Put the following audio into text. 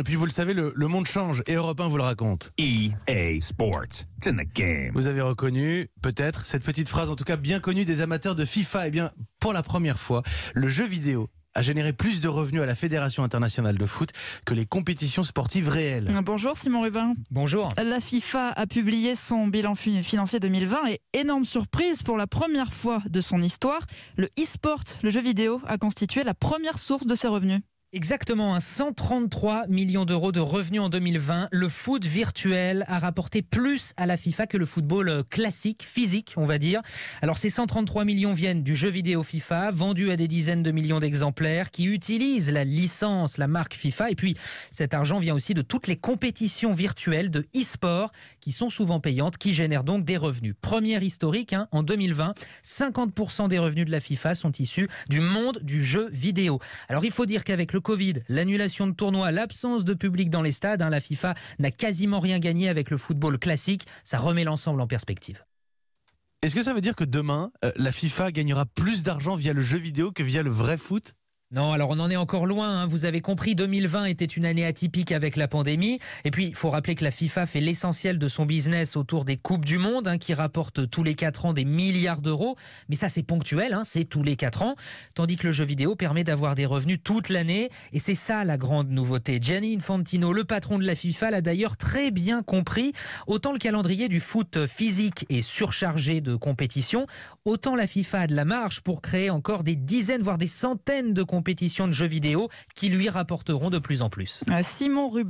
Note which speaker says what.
Speaker 1: Et puis vous le savez, le, monde change et Europe vous le raconte.
Speaker 2: EA Sports, it's in the game.
Speaker 1: Vous avez reconnu peut-être cette petite phrase, en tout cas bien connue des amateurs de FIFA. Eh bien, pour la première fois, le jeu vidéo a généré plus de revenus à la Fédération internationale de foot que les compétitions sportives réelles.
Speaker 3: Bonjour Simon Rubin. Bonjour. La FIFA a publié son bilan financier 2020 et énorme surprise pour la première fois de son histoire, le e-sport, le jeu vidéo, a constitué la première source de ses revenus. Exactement, 133 hein,
Speaker 2: millions d'euros de revenus en 2020. Le foot virtuel a rapporté plus à la FIFA que le football euh, classique, physique, on va dire. Alors ces 133 millions viennent du jeu vidéo FIFA, vendu à des dizaines de millions d'exemplaires, qui utilisent la licence, la marque FIFA. Et puis cet argent vient aussi de toutes les compétitions virtuelles de e-sport, qui sont souvent payantes, qui génèrent donc des revenus. Première historique, hein, en 2020, 50% des revenus de la FIFA sont issus du monde du jeu vidéo. Alors il faut dire qu'avec le Covid, l'annulation de tournois, l'absence de public dans les stades, hein, la FIFA n'a quasiment rien gagné avec le football classique. Ça remet l'ensemble en perspective. Est-ce que ça veut dire que demain, euh, la FIFA gagnera plus d'argent via le jeu vidéo que via le vrai foot non, alors on en est encore loin. Hein. Vous avez compris, 2020 était une année atypique avec la pandémie. Et puis, il faut rappeler que la FIFA fait l'essentiel de son business autour des Coupes du Monde, hein, qui rapportent tous les 4 ans des milliards d'euros. Mais ça, c'est ponctuel, hein, c'est tous les 4 ans. Tandis que le jeu vidéo permet d'avoir des revenus toute l'année. Et c'est ça la grande nouveauté. Gianni Infantino, le patron de la FIFA, l'a d'ailleurs très bien compris. Autant le calendrier du foot physique est surchargé de compétitions, autant la FIFA a de la marge pour créer encore des dizaines, voire des centaines de compétitions compétitions de jeux vidéo qui lui rapporteront de plus en plus.
Speaker 3: Euh, Simon Rubin.